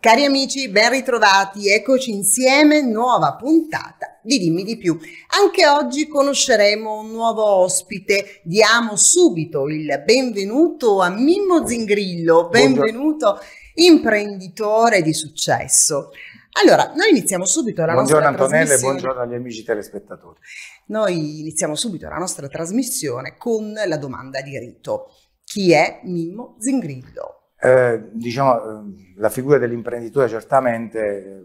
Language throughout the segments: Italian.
Cari amici, ben ritrovati, eccoci insieme, nuova puntata di Dimmi di più. Anche oggi conosceremo un nuovo ospite, diamo subito il benvenuto a Mimmo Zingrillo, benvenuto Buongiorno. imprenditore di successo. Allora, noi iniziamo subito la buongiorno nostra Antonella, trasmissione. Buongiorno Antonella e buongiorno agli amici telespettatori. Noi iniziamo subito la nostra trasmissione con la domanda di rito. Chi è Mimmo Zingrillo? Eh, diciamo, eh, la figura dell'imprenditore certamente,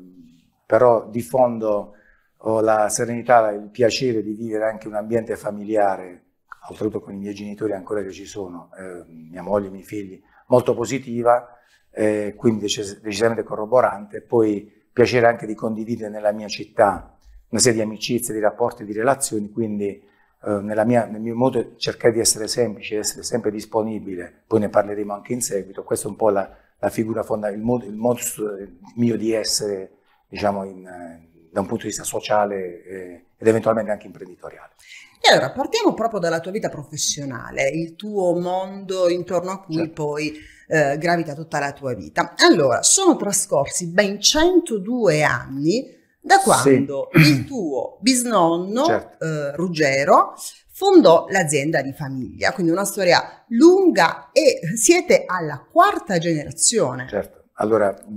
però di fondo ho la serenità, il piacere di vivere anche un ambiente familiare, oltretutto con i miei genitori ancora che ci sono, eh, mia moglie, i miei figli, molto positiva, eh, quindi decisamente corroborante, poi piacere anche di condividere nella mia città una serie di amicizie, di rapporti, di relazioni, quindi eh, mia, nel mio modo di cercare di essere semplice, di essere sempre disponibile, poi ne parleremo anche in seguito, questo è un po' la, la figura fondamentale, il modo, il modo eh, mio di essere, diciamo, in, eh, da un punto di vista sociale eh, ed eventualmente anche imprenditoriale. E allora partiamo proprio dalla tua vita professionale, il tuo mondo intorno a cui certo. poi eh, gravita tutta la tua vita. Allora, sono trascorsi ben 102 anni da quando sì. il tuo bisnonno certo. eh, Ruggero fondò l'azienda di famiglia, quindi una storia lunga e siete alla quarta generazione. Certo, allora il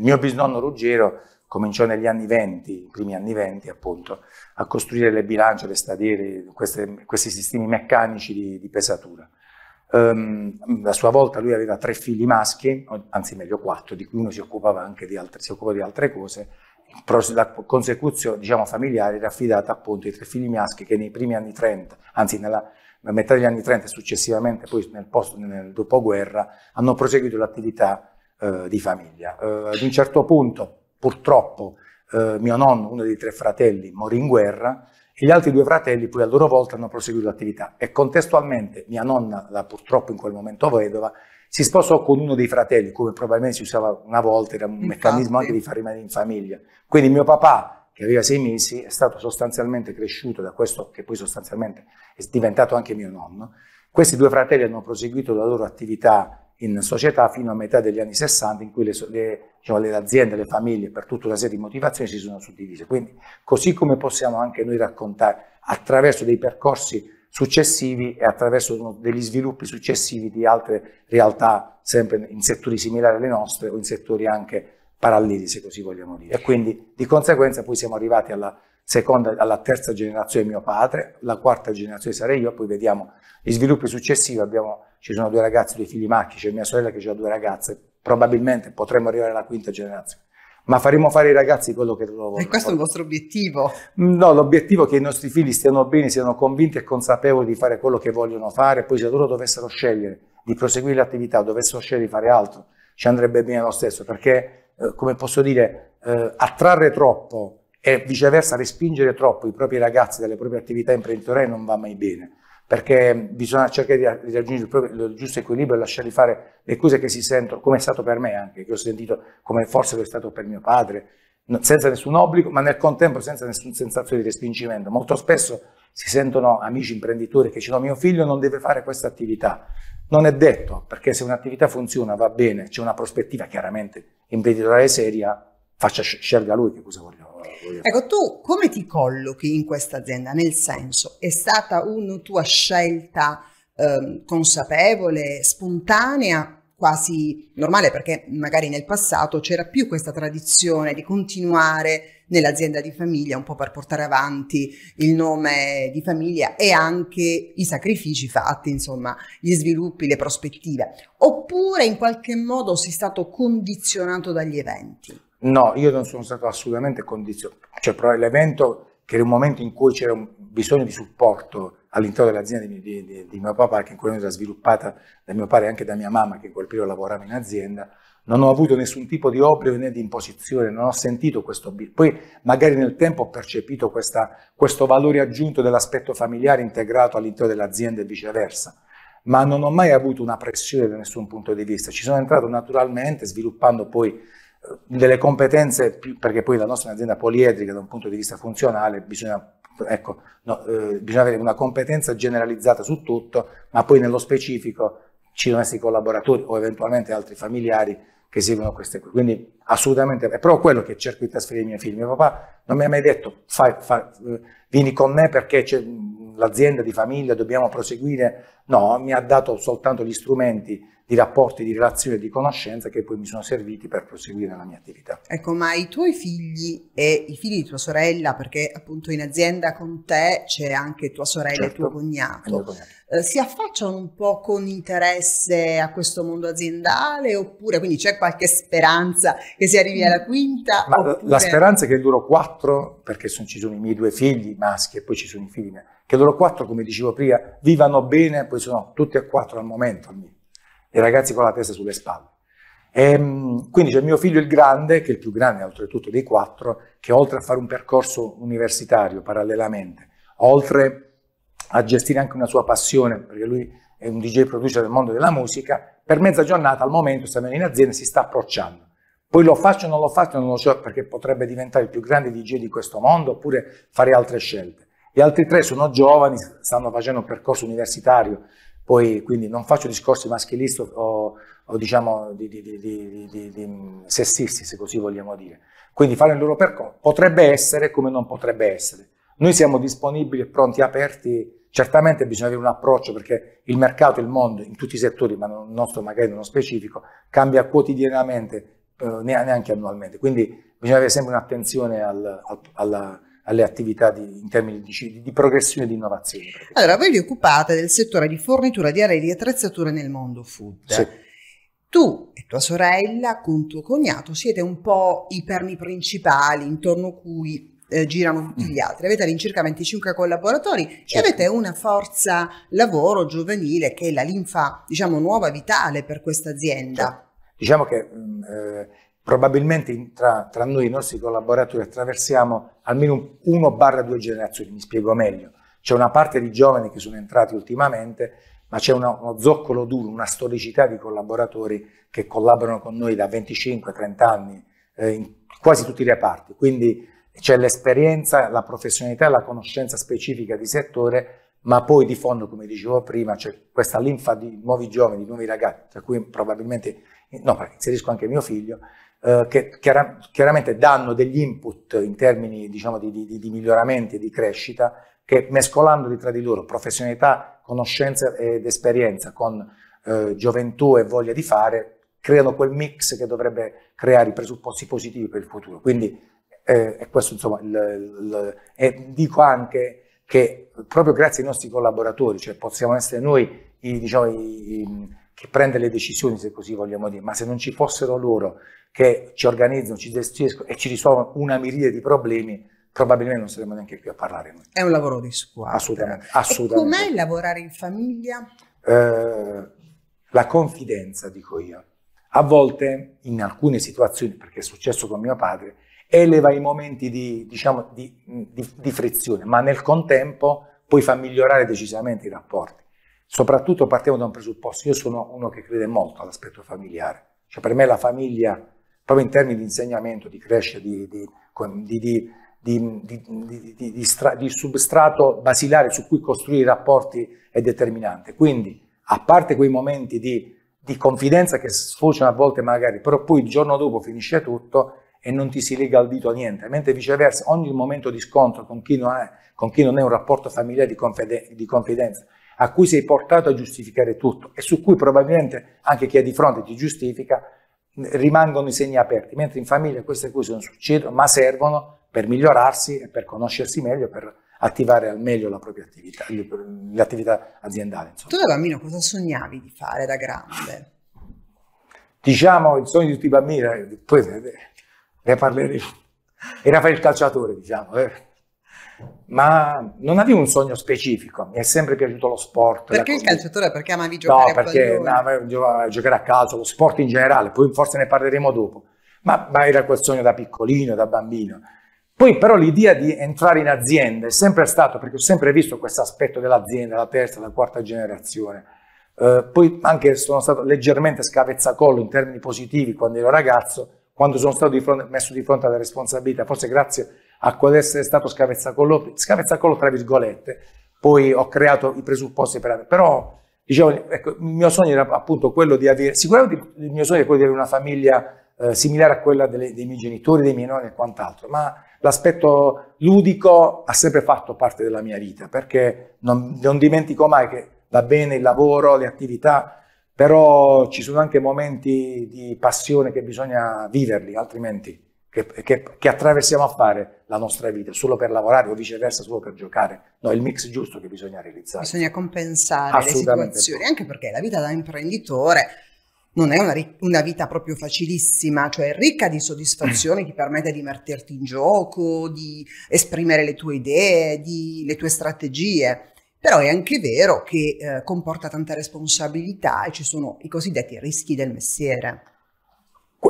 mio bisnonno Ruggero cominciò negli anni 20, i primi anni 20 appunto, a costruire le bilance, le stadiere, queste, questi sistemi meccanici di, di pesatura. Um, a sua volta lui aveva tre figli maschi, anzi meglio quattro, di cui uno si occupava anche di altre, occupava di altre cose, la consecuzione diciamo, familiare era affidata appunto ai tre figli maschi che nei primi anni 30, anzi nella, metà degli anni 30 e successivamente poi nel, post, nel dopoguerra, hanno proseguito l'attività eh, di famiglia. Eh, ad un certo punto, purtroppo, eh, mio nonno, uno dei tre fratelli, morì in guerra e gli altri due fratelli poi a loro volta hanno proseguito l'attività e contestualmente mia nonna, la purtroppo in quel momento vedova, si sposò con uno dei fratelli, come probabilmente si usava una volta, era un Infatti. meccanismo anche di far rimanere in famiglia. Quindi mio papà, che aveva sei mesi, è stato sostanzialmente cresciuto da questo, che poi sostanzialmente è diventato anche mio nonno. Questi due fratelli hanno proseguito la loro attività in società fino a metà degli anni 60, in cui le, le, diciamo, le aziende, le famiglie, per tutta una serie di motivazioni si sono suddivise. Quindi, così come possiamo anche noi raccontare attraverso dei percorsi successivi e attraverso degli sviluppi successivi di altre realtà, sempre in settori similari alle nostre o in settori anche paralleli, se così vogliamo dire. E quindi di conseguenza poi siamo arrivati alla seconda, alla terza generazione mio padre, la quarta generazione sarei io, poi vediamo gli sviluppi successivi, abbiamo, ci sono due ragazzi, due figli macchi, c'è mia sorella che ha due ragazze, probabilmente potremmo arrivare alla quinta generazione ma faremo fare ai ragazzi quello che loro vogliono. E questo è il vostro obiettivo? No, l'obiettivo è che i nostri figli stiano bene, siano convinti e consapevoli di fare quello che vogliono fare, poi se loro dovessero scegliere di proseguire l'attività, dovessero scegliere di fare altro, ci andrebbe bene lo stesso, perché, eh, come posso dire, eh, attrarre troppo e viceversa respingere troppo i propri ragazzi dalle proprie attività imprenditoriali non va mai bene perché bisogna cercare di, raggiungere il, il, giusto equilibrio e lasciare fare le cose che si sentono, come è stato per me anche, che ho sentito, come forse lo è stato per mio padre, senza nessun obbligo, ma nel contempo senza nessuna sensazione di respingimento. Molto spesso si sentono amici imprenditori che dicono mio figlio non deve fare questa attività. Non è detto, perché se un'attività funziona va bene, c'è una prospettiva chiaramente imprenditoriale seria, faccia, scelga lui che cosa voglio. voglio ecco, fare. tu come ti collochi in questa azienda? Nel senso, è stata una tua scelta eh, consapevole, spontanea, quasi normale, perché magari nel passato c'era più questa tradizione di continuare nell'azienda di famiglia un po' per portare avanti il nome di famiglia e anche i sacrifici fatti, insomma, gli sviluppi, le prospettive. Oppure in qualche modo sei stato condizionato dagli eventi? No, io non sono stato assolutamente condizionato, cioè però l'evento che era un momento in cui c'era bisogno di supporto all'interno dell'azienda di, di, di, mio papà, che in quel momento era sviluppata da mio padre e anche da mia mamma, che in quel periodo lavorava in azienda, non ho avuto nessun tipo di obbligo né di imposizione, non ho sentito questo Poi magari nel tempo ho percepito questa, questo valore aggiunto dell'aspetto familiare integrato all'interno dell'azienda e viceversa, ma non ho mai avuto una pressione da nessun punto di vista. Ci sono entrato naturalmente, sviluppando poi delle competenze, perché poi la nostra è un'azienda poliedrica da un punto di vista funzionale, bisogna, ecco, no, eh, bisogna avere una competenza generalizzata su tutto, ma poi nello specifico ci devono essere i collaboratori o eventualmente altri familiari che seguono queste cose. Quindi assolutamente, è proprio quello che cerco di trasferire ai miei figli. Mio papà non mi ha mai detto, fai, fai, eh, vieni con me perché c'è l'azienda di famiglia, dobbiamo proseguire. No, mi ha dato soltanto gli strumenti di rapporti, di relazione, di conoscenza che poi mi sono serviti per proseguire la mia attività. Ecco, ma i tuoi figli e i figli di tua sorella, perché appunto in azienda con te c'è anche tua sorella certo, e tuo certo, cognato, cognato. Eh, si affacciano un po' con interesse a questo mondo aziendale oppure quindi c'è qualche speranza che si arrivi alla quinta? Ma oppure... la speranza è che duro quattro, perché sono, ci sono i miei due figli maschi e poi ci sono i figli che loro quattro, come dicevo prima, vivano bene, poi sono tutti e quattro al momento, i ragazzi con la testa sulle spalle. E, ehm, quindi c'è mio figlio il grande, che è il più grande oltretutto dei quattro, che oltre a fare un percorso universitario parallelamente, oltre a gestire anche una sua passione, perché lui è un DJ producer del mondo della musica, per mezza giornata al momento, sta in azienda, e si sta approcciando. Poi lo faccio o non lo faccio, non lo so perché potrebbe diventare il più grande DJ di questo mondo oppure fare altre scelte. Gli altri tre sono giovani, stanno facendo un percorso universitario, poi quindi non faccio discorsi maschilisti o, o diciamo di, di, di, di, sessisti, se così vogliamo dire. Quindi fare il loro percorso potrebbe essere come non potrebbe essere. Noi siamo disponibili e pronti, aperti, certamente bisogna avere un approccio perché il mercato, il mondo, in tutti i settori, ma non nostro magari nello specifico, cambia quotidianamente, eh, neanche annualmente. Quindi bisogna avere sempre un'attenzione al, al, alla alle attività di, in termini di, di progressione e di innovazione. Allora, voi vi occupate del settore di fornitura di arredi e attrezzature nel mondo food. Sì. Tu e tua sorella con tuo cognato siete un po' i perni principali intorno a cui eh, girano tutti gli mm. altri. Avete all'incirca 25 collaboratori certo. e avete una forza lavoro giovanile che è la linfa, diciamo, nuova, vitale per questa azienda. Certo. Diciamo che mh, mm, eh, probabilmente tra, tra noi i nostri collaboratori attraversiamo almeno 1-2 generazioni, mi spiego meglio. C'è una parte di giovani che sono entrati ultimamente, ma c'è uno, uno zoccolo duro, una storicità di collaboratori che collaborano con noi da 25-30 anni eh, in quasi tutti i reparti. Quindi c'è l'esperienza, la professionalità, la conoscenza specifica di settore, ma poi di fondo, come dicevo prima, c'è questa linfa di nuovi giovani, di nuovi ragazzi, tra cui probabilmente, no, perché inserisco anche mio figlio, eh, che chiara, chiaramente danno degli input in termini diciamo, di, di, di miglioramenti e di crescita che mescolandoli tra di loro, professionalità, conoscenza ed esperienza con eh, gioventù e voglia di fare, creano quel mix che dovrebbe creare i presupposti positivi per il futuro. Quindi eh, è questo insomma, il, il, e dico anche che proprio grazie ai nostri collaboratori, cioè possiamo essere noi i, diciamo, i, i che prende le decisioni, se così vogliamo dire, ma se non ci fossero loro che ci organizzano, ci gestiscono e ci risolvono una miriade di problemi, probabilmente non saremmo neanche qui a parlare noi. È un lavoro di squadra. Assolutamente. assolutamente. com'è lavorare in famiglia? Eh, la confidenza, dico io. A volte, in alcune situazioni, perché è successo con mio padre, eleva i momenti di, diciamo, di, di, di frizione, ma nel contempo poi fa migliorare decisamente i rapporti. Soprattutto partiamo da un presupposto, io sono uno che crede molto all'aspetto familiare, cioè per me la famiglia, proprio in termini di insegnamento, di crescita, di, di, di, di substrato basilare su cui costruire i rapporti è determinante. Quindi, a parte quei momenti di, confidenza che sfociano a volte magari, però poi il giorno dopo finisce tutto e non ti si lega il dito a niente, mentre viceversa ogni momento di scontro con chi non, è, con chi non è un rapporto familiare di confidenza a cui sei portato a giustificare tutto e su cui probabilmente anche chi è di fronte ti giustifica, rimangono i segni aperti, mentre in famiglia queste cose non succedono, ma servono per migliorarsi e per conoscersi meglio, per attivare al meglio la propria attività, l'attività aziendale. Insomma. Tu da bambino cosa sognavi di fare da grande? Diciamo il sogno di tutti i bambini, eh, poi eh, ne parleremo. Era fare il calciatore, diciamo. Eh ma non avevo un sogno specifico, mi è sempre piaciuto lo sport. Perché il calciatore? Perché amavi giocare no, perché, a pallone? No, giocare a calcio, lo sport in generale, poi forse ne parleremo dopo, ma, ma era quel sogno da piccolino, da bambino. Poi però l'idea di entrare in azienda è sempre stato, perché ho sempre visto questo aspetto dell'azienda, la terza, la quarta generazione. Eh, poi anche sono stato leggermente scavezzacollo in termini positivi quando ero ragazzo, quando sono stato di fronte, messo di fronte alla responsabilità, forse grazie a quale essere stato scavezzacollo, scavezzacollo tra virgolette, poi ho creato i presupposti per... Però, dicevo, ecco, il mio sogno era appunto quello di avere, sicuramente il mio sogno è quello di avere una famiglia eh, similare a quella delle, dei miei genitori, dei miei nonni e quant'altro, ma l'aspetto ludico ha sempre fatto parte della mia vita, perché non, non dimentico mai che va bene il lavoro, le attività, però ci sono anche momenti di passione che bisogna viverli, altrimenti che, che, che, attraversiamo a fare la nostra vita, solo per lavorare o viceversa, solo per giocare. No, è il mix giusto che bisogna realizzare. Bisogna compensare le situazioni, anche perché la vita da imprenditore non è una, una, vita proprio facilissima, cioè ricca di soddisfazioni, ti permette di metterti in gioco, di esprimere le tue idee, di, le tue strategie. Però è anche vero che eh, comporta tanta responsabilità e ci sono i cosiddetti rischi del mestiere.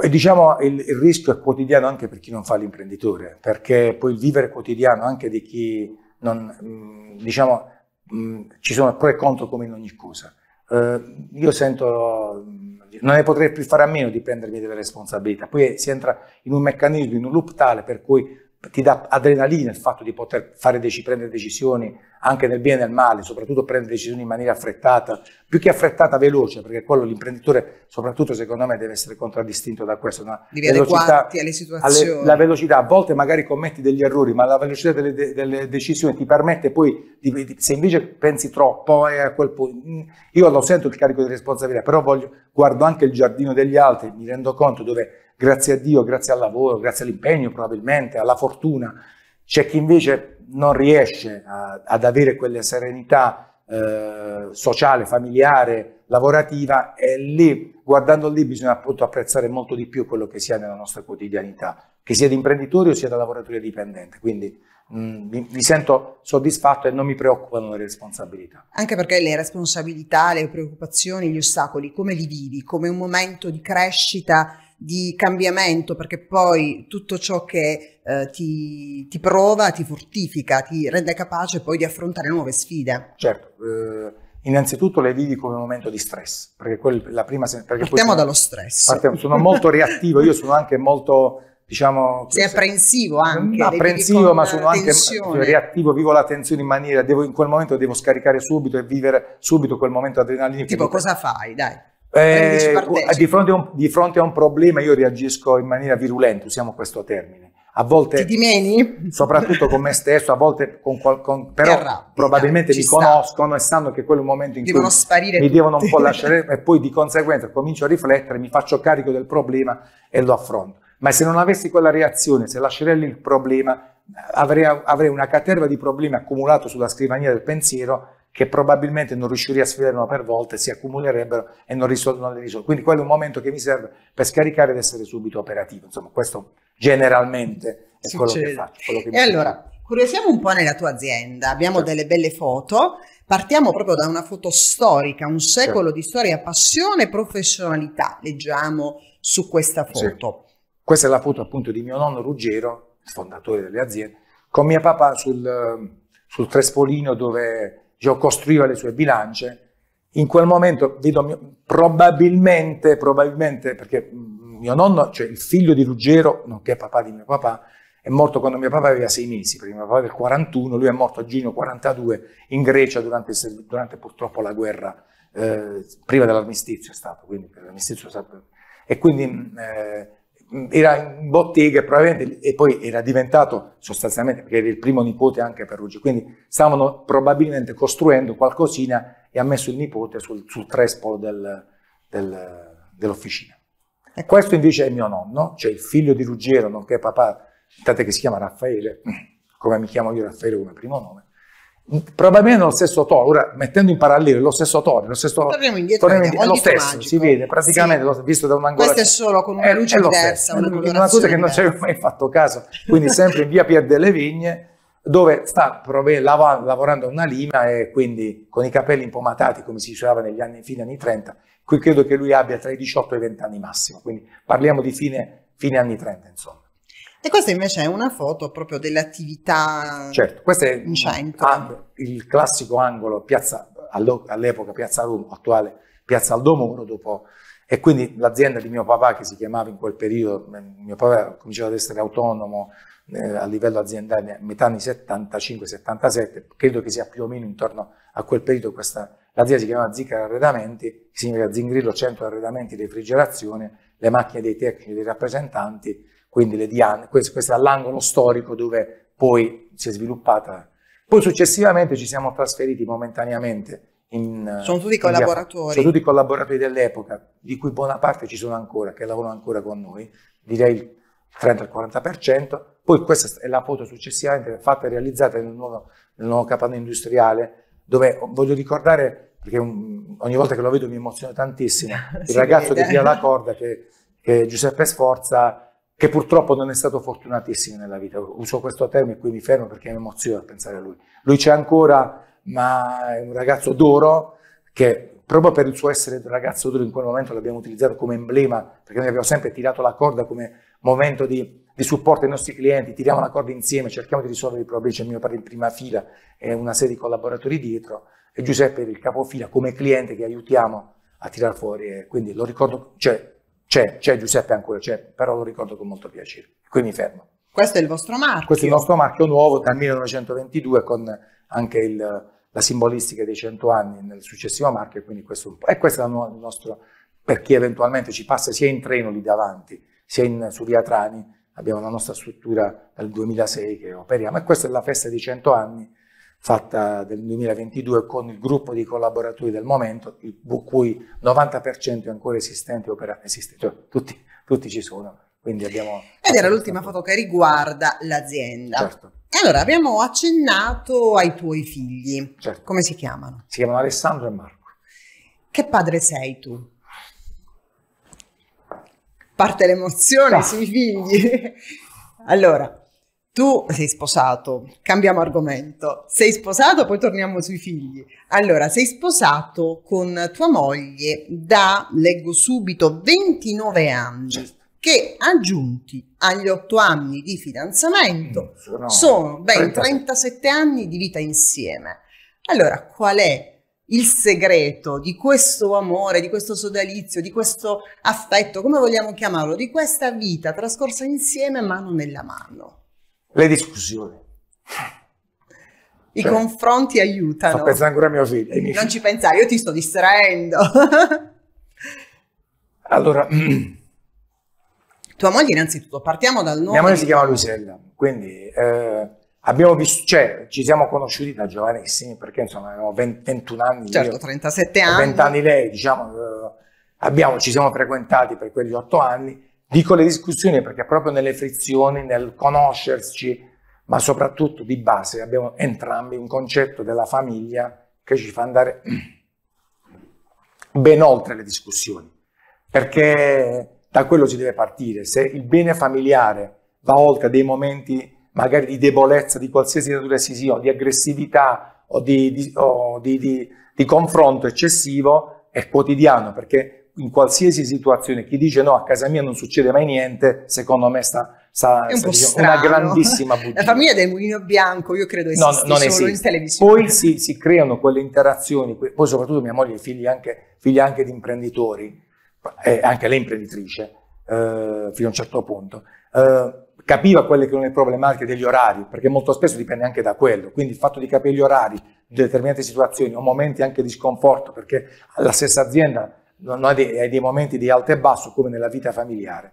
Eh, diciamo il, il rischio è quotidiano anche per chi non fa l'imprenditore, perché poi il vivere quotidiano anche di chi non, mm, diciamo, mm, ci sono pro e contro come in ogni cosa. Eh, io sento, mm, non ne potrei più fare a meno di prendermi delle responsabilità. Poi si entra in un meccanismo, in un loop tale per cui ti dà adrenalina il fatto di poter fare, prendere decisioni anche nel bene e nel male, soprattutto prendere decisioni in maniera affrettata, più che affrettata veloce, perché quello l'imprenditore soprattutto secondo me deve essere contraddistinto da questo. Una Devi velocità, alle situazioni. Alle, la velocità, a volte magari commetti degli errori, ma la velocità delle, de, delle decisioni ti permette poi, di, di, se invece pensi troppo e eh, a quel punto, mm, io lo sento il carico di responsabilità, però voglio, guardo anche il giardino degli altri, mi rendo conto dove grazie a Dio, grazie al lavoro, grazie all'impegno probabilmente, alla fortuna. C'è chi invece non riesce a, ad avere quella serenità eh, sociale, familiare, lavorativa e lì, guardando lì, bisogna appunto apprezzare molto di più quello che si ha nella nostra quotidianità, che sia da imprenditore o sia da lavoratore dipendente. Quindi mm, mi, mi, sento soddisfatto e non mi preoccupano le responsabilità. Anche perché le responsabilità, le preoccupazioni, gli ostacoli, come li vivi? Come un momento di crescita di cambiamento, perché poi tutto ciò che eh, ti, ti, prova, ti fortifica, ti rende capace poi di affrontare nuove sfide. Certo, eh, innanzitutto le vivi come un momento di stress, perché quel, la prima... Perché partiamo sono, dallo stress. Partiamo, sono molto reattivo, io sono anche molto... Diciamo, sei apprensivo anche mm, apprensivo ma sono tensione. anche reattivo vivo la tensione in maniera devo in quel momento devo scaricare subito e vivere subito quel momento adrenalinico tipo cosa fai dai eh, di, fronte un, di, fronte a un problema io reagisco in maniera virulenta, usiamo questo termine. A volte, Ti dimeni? soprattutto con me stesso, a volte con qualcuno, però arrabbia, probabilmente mi sta. conoscono e sanno che quello è un momento in devono cui mi tutti. devono un po' lasciare e poi di conseguenza comincio a riflettere, mi faccio carico del problema e lo affronto. Ma se non avessi quella reazione, se lascerei lì il problema, avrei, avrei una caterva di problemi accumulato sulla scrivania del pensiero che probabilmente non riuscirei a sfidare una per volta e si accumulerebbero e non risolvono le risorse. Quindi quello è un momento che mi serve per scaricare ed essere subito operativo. Insomma, questo generalmente è quello che faccio. Quello che e allora, curiosiamo un po' nella tua azienda. Abbiamo certo. delle belle foto. Partiamo proprio da una foto storica, un certo. secolo certo. di storia, passione e professionalità. Leggiamo su questa foto. Sì. Questa è la foto appunto di mio nonno Ruggero, fondatore delle aziende, con mio papà sul, ehm, sul Trespolino dove diciamo, costruiva le sue bilance, in quel momento vedo mio, probabilmente, probabilmente, perché mm, mio nonno, cioè il figlio di Ruggero, nonché papà di mio papà, è morto quando mio papà aveva sei mesi, perché mio papà era il 41, lui è morto a giugno 42 in Grecia durante, durante purtroppo la guerra, eh, prima dell'armistizio è stato, quindi, è stato, E quindi mm, eh, era in bottega probabilmente, e poi era diventato sostanzialmente, perché era il primo nipote anche per Perugio, quindi stavano probabilmente costruendo qualcosina e ha messo il nipote sul, sul trespolo del, del, dell'officina. E questo invece è mio nonno, cioè il figlio di Ruggero, nonché papà, tanto che si chiama Raffaele, come mi chiamo io Raffaele come primo nome, probabilmente lo stesso toro, ora mettendo in parallelo lo stesso toro, lo stesso torniamo indietro, torniamo indietro, è lo stesso, magico. si vede praticamente sì. lo, visto da un angolo, Questo è solo con una luce è, diversa, è una, una cosa che non ci avevo mai fatto caso, quindi sempre in via Pier delle Vigne dove sta lav lavorando una lima e quindi con i capelli impomatati come si diceva negli anni, fine anni 30, qui credo che lui abbia tra i 18 e i 20 anni massimo, quindi parliamo di fine, fine anni 30 insomma. E questa invece è una foto proprio dell'attività certo, questo è in centro. Ah, il classico angolo piazza, all'epoca Piazza Roma, attuale Piazza Aldomoro, dopo e quindi l'azienda di mio papà, che si chiamava in quel periodo, eh, mio papà cominciava ad essere autonomo eh, a livello aziendale metà anni 75-77, credo che sia più o meno intorno a quel periodo questa, l'azienda si chiamava Zicca Arredamenti, che significa Zingrillo Centro Arredamenti e Refrigerazione, le macchine dei tecnici dei rappresentanti, quindi le Diane, questo, questo è l'angolo storico dove poi si è sviluppata. Poi successivamente ci siamo trasferiti momentaneamente in, eh, sono tutti collaboratori. Sono tutti collaboratori dell'epoca, di cui buona parte ci sono ancora, che lavorano ancora con noi, direi il 30-40%. Poi questa è la foto successivamente fatta e realizzata nel nuovo, nel nuovo capanno industriale, dove voglio ricordare, perché un, ogni volta che lo vedo mi emoziono tantissimo, il ragazzo vede. che tira la corda, che, che Giuseppe Sforza che purtroppo non è stato fortunatissimo nella vita. Uso questo termine, e qui mi fermo perché mi emoziono pensare a lui. Lui c'è ancora, ma è un ragazzo d'oro che proprio per il suo essere ragazzo d'oro in quel momento l'abbiamo utilizzato come emblema, perché noi abbiamo sempre tirato la corda come momento di, di supporto ai nostri clienti, tiriamo la corda insieme, cerchiamo di risolvere i problemi, c'è mio padre in prima fila e una serie di collaboratori dietro, e Giuseppe è il capofila come cliente che aiutiamo a tirar fuori, quindi lo ricordo, cioè c'è, c'è Giuseppe ancora, c'è, però lo ricordo con molto piacere. Qui mi fermo. Questo è il vostro marchio. Questo è il nostro marchio nuovo dal 1922 con anche il, la simbolistica dei 100 anni nel successivo marchio, quindi questo, e questo è il nostro, per chi eventualmente ci passa sia in treno lì davanti, sia in, su via Trani, abbiamo la nostra struttura del 2006 che operiamo e questa è la festa dei 100 anni fatta del 2022 con il gruppo di collaboratori del momento, il cui 90% è ancora esistente, opera, esistente cioè, tutti, tutti ci sono. Quindi abbiamo Ed era l'ultima foto che riguarda l'azienda. Certo. Allora, abbiamo accennato ai tuoi figli. Certo. Come si chiamano? Si chiamano Alessandro e Marco. Che padre sei tu? Parte l'emozione ah. sui figli. allora, tu sei sposato, cambiamo argomento. Sei sposato, poi torniamo sui figli. Allora, sei sposato con tua moglie da, leggo subito, 29 anni, che aggiunti agli 8 anni di fidanzamento mm, no, sono ben 37 anni di vita insieme. Allora, qual è il segreto di questo amore, di questo sodalizio, di questo affetto, come vogliamo chiamarlo, di questa vita trascorsa insieme mano nella mano? Le discussioni. I cioè, confronti aiutano. Sto pensando ancora a mio figlio. Non figli. ci pensare, io ti sto distraendo. allora... Tua moglie innanzitutto, partiamo dal nome. Mia moglie di... si chiama Luisella, quindi eh, abbiamo visto, cioè, ci siamo conosciuti da giovanissimi perché insomma avevamo 20, 21 anni. Certo, io, 37 anni. 20 anni lei, diciamo, eh, abbiamo, ci siamo frequentati per quegli 8 anni Dico le discussioni perché proprio nelle frizioni, nel conoscerci, ma soprattutto di base abbiamo entrambi un concetto della famiglia che ci fa andare ben oltre le discussioni, perché da quello si deve partire. Se il bene familiare va oltre dei momenti magari di debolezza di qualsiasi natura si sia, o di aggressività o, di, di, o di, di confronto eccessivo, è quotidiano, perché in qualsiasi situazione, chi dice no, a casa mia non succede mai niente, secondo me sta, sta, un sta diciamo, una grandissima bugia. La famiglia del mulino bianco, io credo esista no, solo esiste. in televisione. Poi si, si, creano quelle interazioni, poi soprattutto mia moglie, figli anche, figli anche di imprenditori, eh, anche lei imprenditrice, eh, fino a un certo punto, eh, capiva quelle che erano le problematiche degli orari, perché molto spesso dipende anche da quello, quindi il fatto di capire gli orari di determinate situazioni o momenti anche di sconforto, perché la stessa azienda non hai dei, hai dei momenti di alto e basso come nella vita familiare,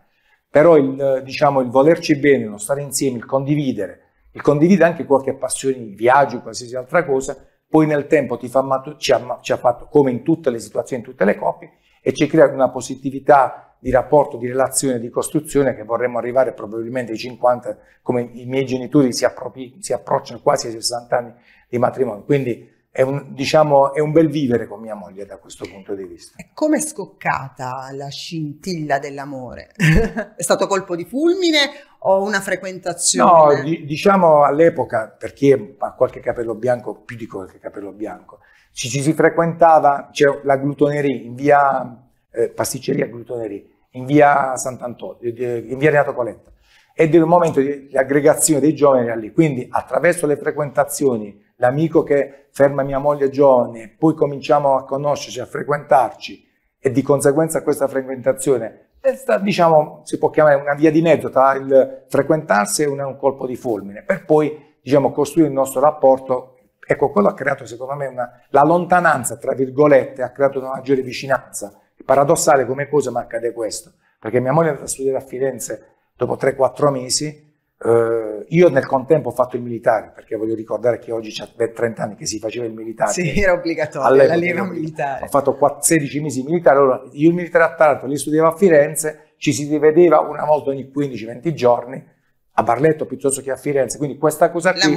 però il, diciamo, il volerci bene, lo stare insieme, il condividere, il condividere anche qualche passione, viaggio, qualsiasi altra cosa, poi nel tempo ti fa matur- ci, ha, ci ha fatto, come in tutte le situazioni, in tutte le coppie, e ci crea una positività di rapporto, di relazione, di costruzione che vorremmo arrivare probabilmente ai 50, come i miei genitori si, appropri- si approcciano quasi ai 60 anni di matrimonio. Quindi è un, diciamo, è un, bel vivere con mia moglie da questo punto di vista. E come è scoccata la scintilla dell'amore? è stato colpo di fulmine o una frequentazione? No, di, diciamo all'epoca, per chi ha qualche capello bianco, più di qualche capello bianco, ci, ci si frequentava, c'era la glutonerie in via eh, pasticceria glutonerie, in via Sant'Antonio, eh, in via Renato Coletta. Ed è il momento di, di aggregazione dei giovani lì, quindi attraverso le frequentazioni l'amico che ferma mia moglie giovane, poi cominciamo a conoscerci, a frequentarci e di conseguenza questa frequentazione, è questa, diciamo, si può chiamare una via di mezzo tra il frequentarsi e un, un colpo di fulmine, per poi diciamo, costruire il nostro rapporto. Ecco, quello ha creato secondo me una, la lontananza, tra virgolette, ha creato una maggiore vicinanza. paradossale come cosa, ma accade questo. Perché mia moglie è andata a studiare a Firenze dopo 3-4 mesi, Uh, io nel contempo ho fatto il militare, perché voglio ricordare che oggi c'è 30 anni che si faceva il militare. Sì, era obbligatorio, l'allievo militare. Ho fatto 16 mesi militare, allora io il militare a Taranto li studiavo a Firenze, ci si rivedeva una volta ogni 15-20 giorni a Barletto piuttosto che a Firenze, quindi questa cosa qui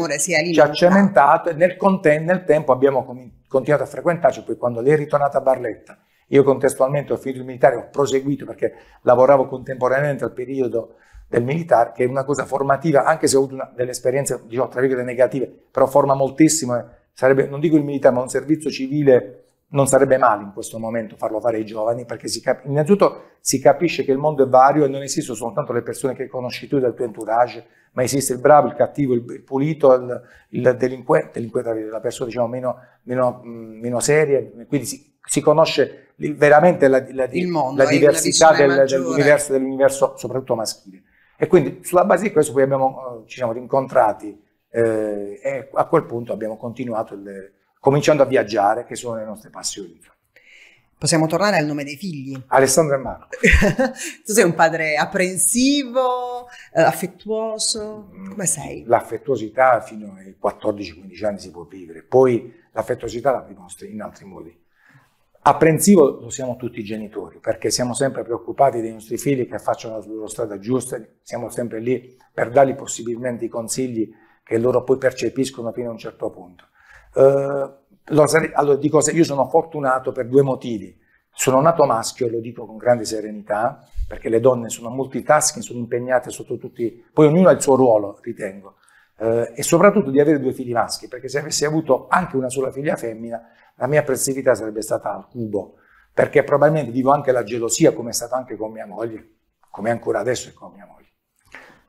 ci ha cementato e nel, conten- nel tempo abbiamo continuato a frequentarci, poi quando lei è ritornata a Barletta, io contestualmente ho finito il militare, ho proseguito perché lavoravo contemporaneamente al periodo del militare, che è una cosa formativa, anche se ho avuto una, delle esperienze, diciamo, tra virgolette negative, però forma moltissimo, eh. sarebbe, non dico il militare, ma un servizio civile non sarebbe male in questo momento farlo fare ai giovani, perché si cap- innanzitutto si capisce che il mondo è vario e non esistono soltanto le persone che conosci tu dal tuo entourage, ma esiste il bravo, il cattivo, il, il pulito, il, il delinquente, delinquente, la persona diciamo, meno, meno, meno seria, quindi si, si conosce veramente la, la, la, mondo, la diversità del, dell'universo, dell'universo, soprattutto maschile. E quindi sulla base di questo poi abbiamo, eh, ci siamo rincontrati eh, e a quel punto abbiamo continuato il, cominciando a viaggiare, che sono le nostre passioni. Possiamo tornare al nome dei figli. Alessandro e Marco. tu sei un padre apprensivo, eh, affettuoso, mm. come sei? L'affettuosità fino ai 14-15 anni si può vivere, poi l'affettuosità la dimostri in altri modi. Apprensivo lo siamo tutti i genitori, perché siamo sempre preoccupati dei nostri figli che facciano la loro strada giusta, siamo sempre lì per dargli possibilmente i consigli che loro poi percepiscono fino a un certo punto. Eh, allora dico, io sono fortunato per due motivi. Sono nato maschio, lo dico con grande serenità, perché le donne sono multitasking, sono impegnate sotto tutti, poi ognuno ha il suo ruolo, ritengo. Eh, e soprattutto di avere due figli maschi, perché se avessi avuto anche una sola figlia femmina, la mia aggressività sarebbe stata al cubo, perché probabilmente vivo anche la gelosia come è stato anche con mia moglie, come ancora adesso è con mia moglie.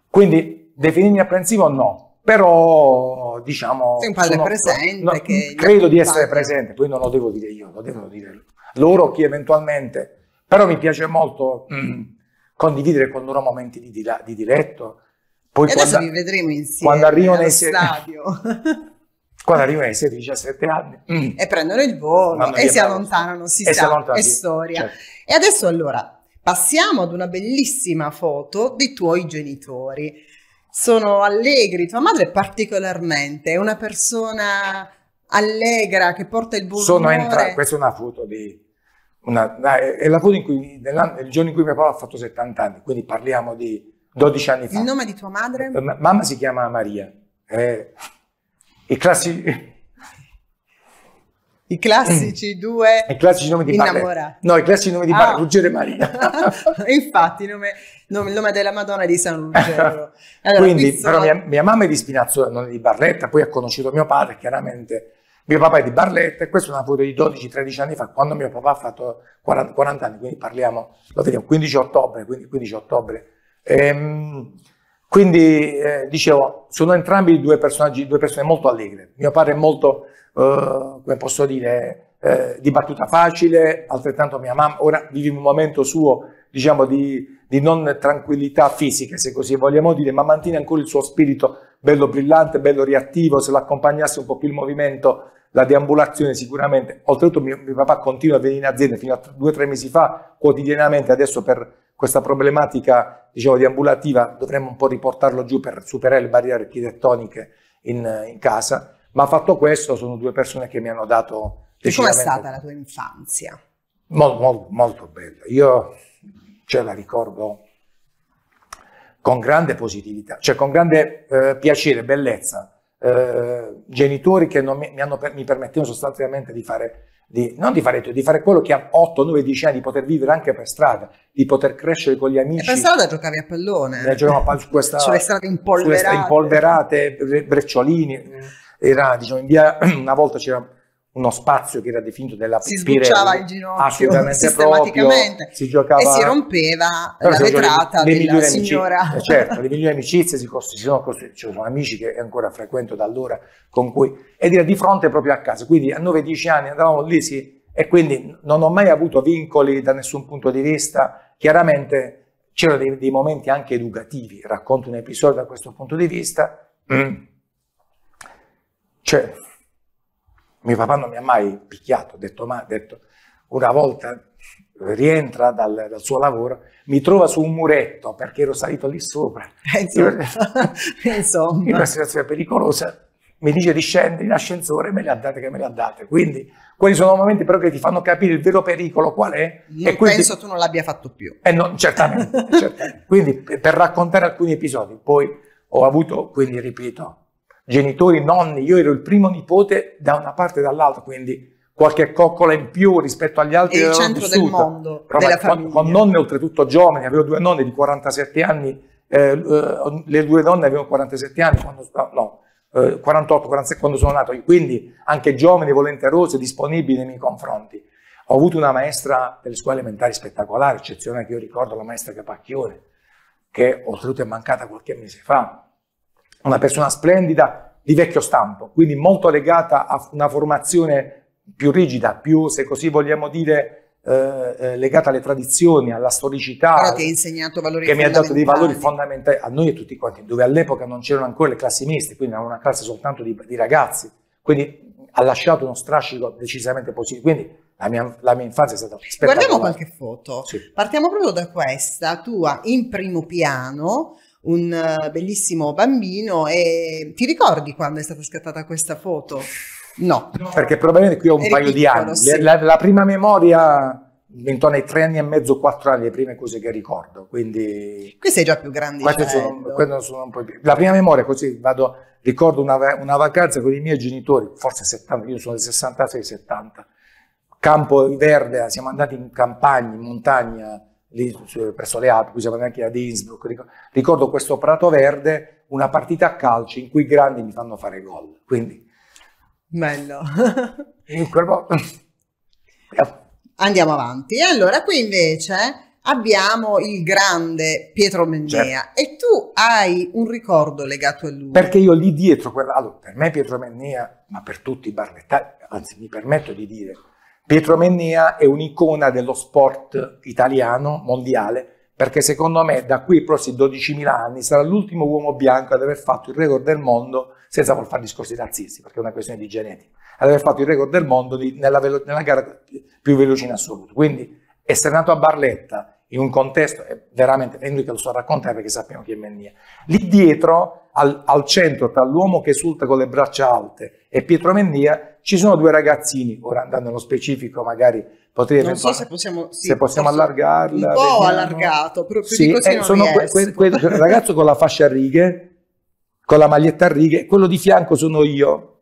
Quindi definirmi apprensivo no, però diciamo... Sei un padre sono, presente. No, che credo di essere presente, poi non lo devo dire io, lo devono dire loro chi eventualmente... Però mi piace molto mm, condividere con loro momenti di, di, di diletto. Poi e adesso vi vedremo insieme quando arrivano nei stadio. squadra riunese di 17 anni. Mm. E prendono il volo e si allontanano, si e sa, è storia. Certo. E adesso allora passiamo ad una bellissima foto dei tuoi genitori. Sono allegri, tua madre particolarmente, è una persona allegra che porta il buon Sono entra- questa è una foto di... Una, è la foto in cui, il giorno in cui mio papà ha fatto 70 anni, quindi parliamo di 12 anni fa. Il nome di tua madre? mamma si chiama Maria. Eh, i classici... I mm. classici due I classici nomi di innamorati. Padre. No, i classici nomi di ah. padre, Ruggero e Marina Infatti, il nome, nome, nome, della Madonna di San Ruggero. Allora, Quindi, sono... però mia, mia, mamma è di Spinazzo non è di Barletta, poi ha conosciuto mio padre, chiaramente. Mio papà è di Barletta e questa è una foto di 12-13 anni fa, quando mio papà ha fatto 40, 40 anni, quindi parliamo, lo vediamo, 15 ottobre, quindi 15 ottobre. Ehm, quindi eh, dicevo, sono entrambi due personaggi, due persone molto allegre. Mio padre è molto, eh, come posso dire, eh, di battuta facile, altrettanto mia mamma. Ora vive un momento suo, diciamo, di, di, non tranquillità fisica, se così vogliamo dire, ma mantiene ancora il suo spirito bello brillante, bello reattivo. Se l'accompagnasse un po' più il movimento, la deambulazione sicuramente. Oltretutto mio, mio papà continua a venire in azienda fino a due o tre mesi fa, quotidianamente, adesso per questa problematica diciamo, di ambulativa dovremmo un po' riportarlo giù per superare le barriere architettoniche in, in casa, ma fatto questo sono due persone che mi hanno dato... E com'è stata la tua infanzia? Mol, mol, molto bella, io ce cioè, la ricordo con grande positività, cioè con grande eh, piacere, bellezza, eh, genitori che mi, mi, hanno, mi permettevano sostanzialmente di fare di, non di fare, di fare quello che a 8, 9, 10 anni, di poter vivere anche per strada, di poter crescere con gli amici. E per strada giocavi a pallone. Eh, giocavamo a pallone questa, sulle strade impolverate. Sulle strade impolverate, brecciolini. Mm. Era, diciamo, via, una volta c'era uno spazio che era definito della si sbucciava il ginocchio sistematicamente proprio, si giocava, e si rompeva la vetrata le, le della signora amicizie, eh, certo, le migliori amicizie si costruiscono ci sono amici che ancora frequento da allora con cui ed era di fronte proprio a casa quindi a 9-10 anni andavamo lì sì, e quindi non ho mai avuto vincoli da nessun punto di vista chiaramente c'erano dei, dei, momenti anche educativi racconto un episodio da questo punto di vista mm. cioè mio papà non mi ha mai picchiato, ha detto, ma, detto una volta rientra dal, dal, suo lavoro, mi trova su un muretto perché ero salito lì sopra. Eh, insomma, in una situazione pericolosa, mi dice di scendere in ascensore, me le ha date che me le ha date. Quindi quelli sono momenti però che ti fanno capire il vero pericolo qual è. Non e quindi, penso tu non l'abbia fatto più. Eh no, certamente, certamente. Quindi per raccontare alcuni episodi, poi ho avuto, quindi ripeto, genitori, nonni, io ero il primo nipote da una parte e dall'altra, quindi qualche coccola in più rispetto agli altri. È il centro vissuta. del mondo, Però della con, famiglia. Con nonne oltretutto giovani, avevo due nonne di 47 anni, eh, eh, le due donne avevano 47 anni, quando, no, eh, 48, 46 quando sono nato quindi anche giovani, volenterose, disponibili nei miei confronti. Ho avuto una maestra delle scuole elementari spettacolare, eccezionale, che io ricordo la maestra Capacchione, che oltretutto è mancata qualche mese fa, una persona splendida di vecchio stampo, quindi molto legata a una formazione più rigida, più, se così vogliamo dire, eh, eh, legata alle tradizioni, alla storicità. Però ti ha insegnato valori Che mi ha dato dei valori fondamentali a noi e tutti quanti, dove all'epoca non c'erano ancora le classi miste, quindi era una classe soltanto di, di ragazzi. Quindi ha lasciato uno strascico decisamente positivo. Quindi la mia, la mia, infanzia è stata spettacolare. Guardiamo qualche foto. Sì. Partiamo proprio da questa tua in primo piano un eh, bellissimo bambino e ti ricordi quando è stata scattata questa foto? No. Perché probabilmente qui ho un Eri paio piccolo, di anni. Sì. La, la, prima memoria intorno ai tre anni e mezzo, quattro anni, le prime cose che ricordo. Quindi... Qui sei già più grande. Sono, sono più. La prima memoria, così vado, ricordo una, una, vacanza con i miei genitori, forse 70, io sono del 66-70, campo verde, siamo andati in campagna, in montagna, lì presso le Alpi, siamo anche ad Innsbruck, ricordo questo Prato Verde, una partita a calcio in cui i grandi mi fanno fare gol, quindi... Bello. in quel modo... Andiamo avanti. Allora, qui invece abbiamo il grande Pietro Mennea certo. e tu hai un ricordo legato a lui. Perché io lì dietro, allora, per me Pietro Mennea, ma per tutti i barrettari, anzi mi permetto di dire, Pietro Mennea è un'icona dello sport italiano, mondiale, perché secondo me da qui ai prossimi 12.000 anni sarà l'ultimo uomo bianco ad aver fatto il record del mondo senza voler fare discorsi razzisti, perché è una questione di genetica, ad aver fatto il record del mondo di, nella, velo, nella, gara più veloce in assoluto. Quindi essere nato a Barletta in un contesto, è veramente, è inutile che lo so raccontare perché sappiamo chi è Mennia. Lì dietro al, al centro tra l'uomo che esulta con le braccia alte e Pietro Mendia, ci sono due ragazzini, ora andando nello specifico magari potrei non so se possiamo, sì, se possiamo allargarla un po' vediamo. allargato proprio più sì, eh, sono que, que, que, ragazzo con la fascia a righe con la maglietta a righe quello di fianco sono io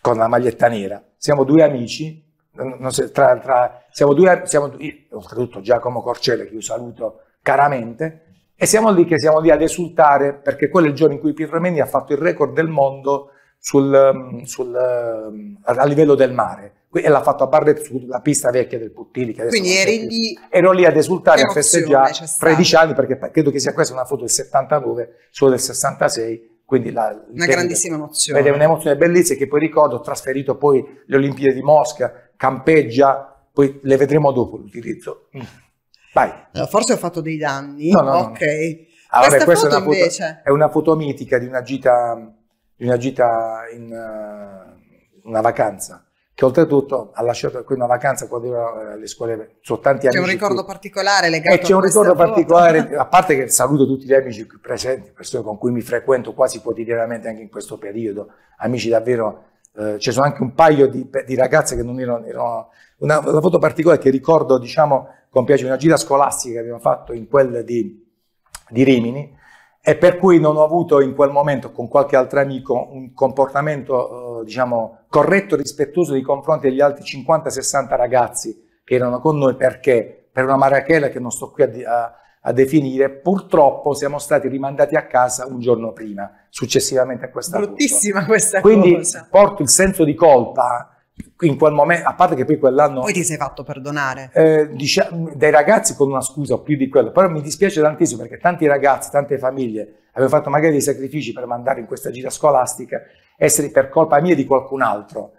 con la maglietta nera siamo due amici so, tra, tra, siamo due siamo, oltretutto Giacomo Corcele che io saluto caramente e siamo lì che siamo lì ad esultare perché quello è il giorno in cui Pietro Mendi ha fatto il record del mondo sul, um, sul, um, a livello del mare e l'ha fatto a Barret sulla pista vecchia del Puttili. Quindi eri lì. Ero lì ad esultare, a festeggiare 13 anni, perché credo che sia questa una foto del 79, solo del 66. Quindi la, una grandissima emozione. Ed è un'emozione bellissima che poi ricordo, ho trasferito poi le Olimpiadi di Mosca, campeggia, poi le vedremo dopo l'utilizzo. Mm. Vai. Forse ho fatto dei danni. No, no, ok. No. Ah, allora, questa, questa è, una foto, invece... è una foto mitica di una gita, di una gita in uh, una vacanza che oltretutto ha lasciato qui una vacanza quando io eh, alle scuole, sono tanti anni. C'è un ricordo qui. particolare legato eh, a C'è un ricordo foto. particolare, a parte che saluto tutti gli amici qui presenti, persone con cui mi frequento quasi quotidianamente anche in questo periodo, amici davvero eh, ci sono anche un paio di, di ragazze che non erano, erano una, una, foto particolare che ricordo, diciamo, con piacere, una gira scolastica che abbiamo fatto in quel di, di Rimini, e per cui non ho avuto in quel momento con qualche altro amico un comportamento eh, diciamo corretto e rispettoso di confronti degli altri 50-60 ragazzi che erano con noi perché per una marachella che non sto qui a, a, a definire, purtroppo siamo stati rimandati a casa un giorno prima, successivamente a questa Bruttissima cosa. questa Quindi cosa. porto il senso di colpa in quel momento, a parte che poi quell'anno... Poi ti sei fatto perdonare. Eh, diciamo, dai ragazzi con una scusa o più di quello, però mi dispiace tantissimo perché tanti ragazzi, tante famiglie avevano fatto magari dei sacrifici per mandare in questa gira scolastica, essere per colpa mia e di qualcun altro.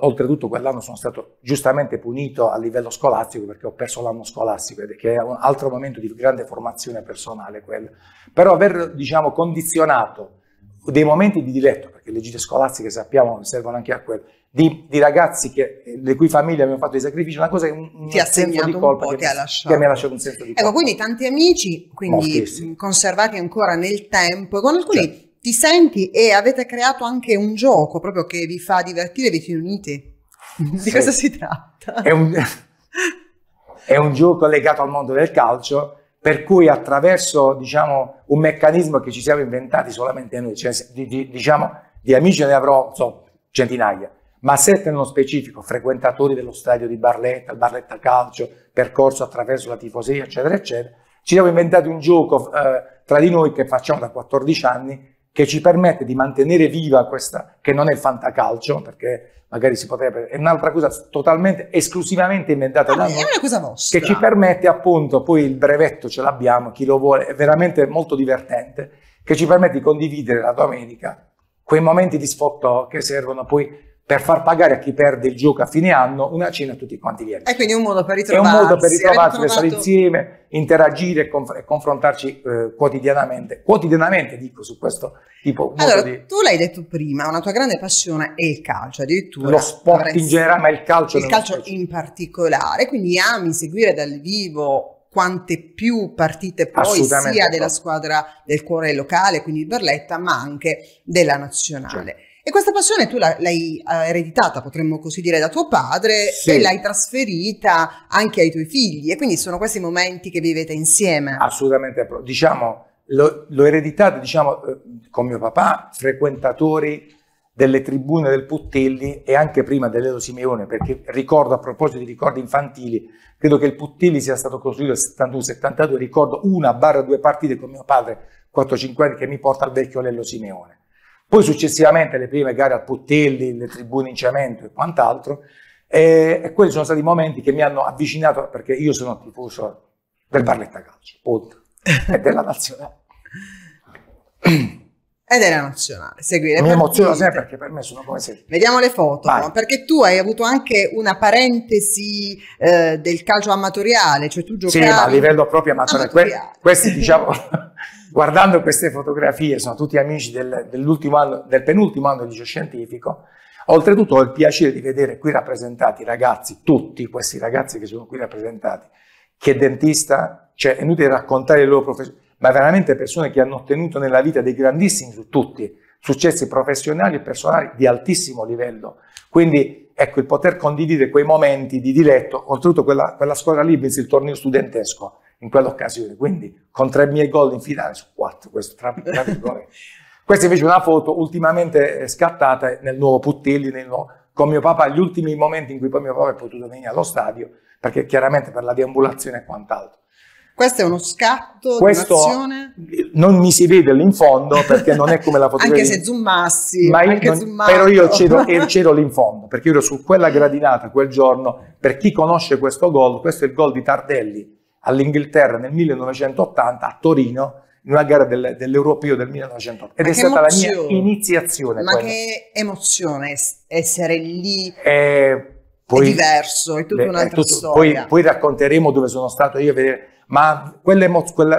Oltretutto quell'anno sono stato giustamente punito a livello scolastico perché ho perso l'anno scolastico, che è un altro momento di grande formazione personale quello. Però aver diciamo, condizionato dei momenti di diletto, perché le gite scolastiche sappiamo servono anche a quello, di, di ragazzi che, le cui famiglie hanno fatto dei sacrifici, una cosa che un, ti ha segnato un po', che, ti ha lasciato. che mi ha lasciato un senso di ecco, colpa. Ecco, quindi tanti amici, quindi Moltissimo. conservati ancora nel tempo, con alcuni... Certo ti senti e avete creato anche un gioco proprio che vi fa divertire, vi uniti. Di sì. cosa si tratta? È un, è un, gioco legato al mondo del calcio, per cui attraverso diciamo, un meccanismo che ci siamo inventati solamente noi, cioè, di, di, diciamo, di amici ne avrò so, centinaia, ma sette nello specifico, frequentatori dello stadio di Barletta, il Barletta Calcio, percorso attraverso la tifoseria, eccetera, eccetera, ci siamo inventati un gioco eh, tra di noi che facciamo da 14 anni che ci permette di mantenere viva questa, che non è il fantacalcio, perché magari si potrebbe, è un'altra cosa totalmente, esclusivamente inventata ah, da noi. È una cosa nostra. Che ci permette appunto, poi il brevetto ce l'abbiamo, chi lo vuole, è veramente molto divertente, che ci permette di condividere la domenica quei momenti di sfottò che servono poi per far pagare a chi perde il gioco a fine anno una cena a tutti quanti gli amici. È quindi un modo per ritrovarsi. È un modo per ritrovarsi, per stare insieme, interagire e, conf- e confrontarci eh, quotidianamente. Quotidianamente, dico, su questo tipo allora, di... tu l'hai detto prima, una tua grande passione è il calcio, addirittura. Lo sport dovresti... in generale, ma il calcio... Il calcio in particolare, quindi ami seguire dal vivo quante più partite poi sia della squadra del cuore locale, quindi Berletta, ma anche della nazionale. Cioè. E questa passione tu l'hai eh, ereditata, potremmo così dire, da tuo padre sì. e l'hai trasferita anche ai tuoi figli. E quindi sono questi momenti che vivete insieme. Assolutamente. Diciamo, l'ho ereditata, diciamo, eh, con mio papà, frequentatori delle tribune del Puttelli e anche prima dell'Edo Simeone, perché ricordo a proposito di ricordi infantili, credo che il Puttelli sia stato costruito nel 71-72, ricordo una barra due partite con mio padre, 4-5 anni, che mi porta al vecchio Lello Simeone. Poi successivamente le prime gare al Pottelli, le tribune in cemento e quant'altro, e, e quelli sono stati momenti che mi hanno avvicinato, perché io sono tifoso del Barletta Calcio, oltre, e della Nazionale. Ed era nazionale, seguire. Mi emoziono sempre perché per me sono come se... Vediamo le foto, no? perché tu hai avuto anche una parentesi eh, del calcio amatoriale, cioè tu giocavi... Sì, ma a livello proprio amatoriale. Que questi diciamo... guardando queste fotografie, sono tutti amici del, anno, del penultimo anno di geoscientifico, oltretutto ho il piacere di vedere qui rappresentati i ragazzi, tutti questi ragazzi che sono qui rappresentati, che dentista, cioè è inutile raccontare le loro professioni, ma veramente persone che hanno ottenuto nella vita dei grandissimi su tutti, successi professionali e personali di altissimo livello. Quindi ecco il poter condividere quei momenti di diletto, oltretutto quella, quella scuola lì, il torneo studentesco, in quell'occasione, quindi con tre miei gol in finale su quattro, questo tra, tra virgolette. Questa invece è una foto ultimamente eh, scattata nel nuovo Puttilli, con mio papà, gli ultimi momenti in cui poi mio papà è potuto venire allo stadio, perché chiaramente per la deambulazione e quant'altro. Questo è uno scatto Questo Non mi si vede lì in fondo, perché non è come la fotografia. anche se zoomassi, ma anche non, zoomato. però io c'ero, c'ero fondo, perché io ero su quella gradinata quel giorno. Per chi conosce questo gol, questo è il gol di Tardelli all'Inghilterra nel 1980 a Torino in una gara del, dell'Europeo del 1980 ed Ma è stata emozione. la mia iniziazione. Ma quella. che emozione essere lì. e eh, poi, è diverso, è tutta beh, un'altra tutto, storia. Poi, poi, racconteremo dove sono stato io a vedere, ma quella,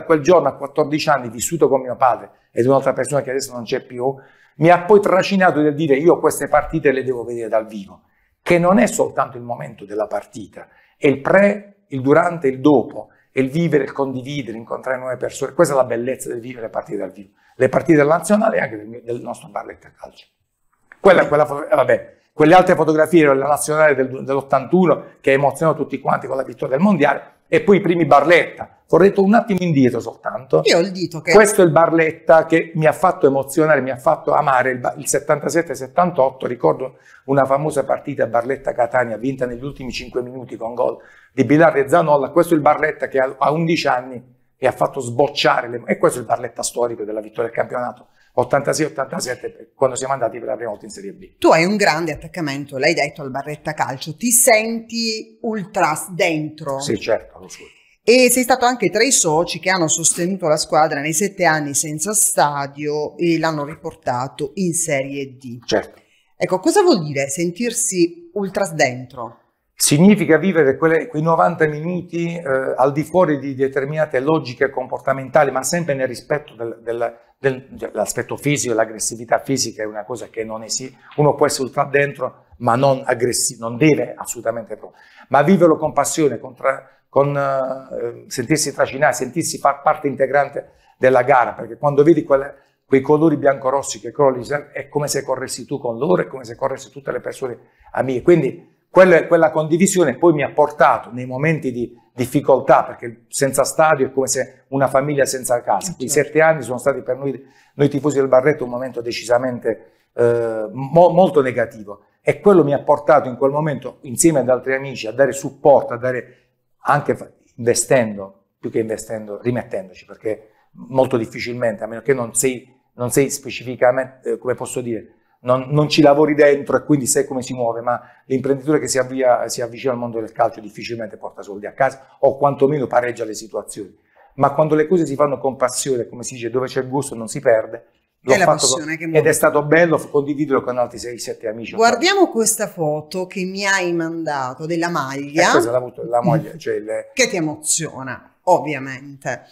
quel giorno a 14 anni, vissuto con mio padre ed un'altra persona che adesso non c'è più, mi ha poi trascinato nel dire io queste partite le devo vedere dal vivo, che non è soltanto il momento della partita, è il pre, il durante, il dopo, e il vivere, il condividere, incontrare nuove persone. Questa è la bellezza del vivere le partite dal vivo, le partite della nazionale e anche del, del nostro barletta calcio. Quella, quella, eh, vabbè, quelle altre fotografie della nazionale del, dell'81 che emozionò tutti quanti con la vittoria del mondiale e poi i primi barletta Vorrei tornare un attimo indietro soltanto. Io ho il dito che... Questo è il Barletta che mi ha fatto emozionare, mi ha fatto amare il, il 77-78. Ricordo una famosa partita Barletta-Catania vinta negli ultimi 5 minuti con gol di Bilarre Zanolla. Questo è il Barletta che a, 11 anni e ha fatto sbocciare, le... e questo è il Barletta storico della vittoria del campionato. 86-87 eh, quando siamo andati per la prima volta in Serie B. Tu hai un grande attaccamento, l'hai detto al Barretta Calcio, ti senti ultras dentro? Sì, certo, lo so. E sei stato anche tra i soci che hanno sostenuto la squadra nei sette anni senza stadio e l'hanno riportato in Serie D. Certo. Ecco, cosa vuol dire sentirsi ultras dentro? Significa vivere quelle, quei 90 minuti eh, al di fuori di determinate logiche comportamentali, ma sempre nel rispetto del, del, del, dell'aspetto fisico, l'aggressività fisica è una cosa che non esiste, uno può essere ultra dentro, ma non aggressivo, non deve assolutamente provare, ma viverlo con passione, con, tra, con eh, sentirsi trascinare, sentirsi far parte integrante della gara, perché quando vedi quelle, quei colori biancorossi che crolli, eh, è come se corressi tu con loro, è come se corressi tutte le persone amiche. Quindi quella, quella condivisione poi mi ha portato nei momenti di difficoltà, perché senza stadio è come se una famiglia senza casa. Eh, certo. I sette anni sono stati per noi, noi tifosi del Barretto un momento decisamente eh, mo, molto negativo e quello mi ha portato in quel momento, insieme ad altri amici, a dare supporto, a dare anche investendo, più che investendo, rimettendoci, perché molto difficilmente, a meno che non sei, non sei specificamente, eh, come posso dire, non, non, ci lavori dentro e quindi sai come si muove, ma l'imprenditore che si, avvia, si avvicina al mondo del calcio difficilmente porta soldi a casa o quantomeno pareggia le situazioni. Ma quando le cose si fanno con passione, come si dice, dove c'è gusto non si perde, è la passione che muove. Ed è stato bello condividerlo con altri 6-7 amici. Guardiamo questa foto che mi hai mandato della maglia. Eh, la, la maglia mm. cioè le... Che ti emoziona, ovviamente.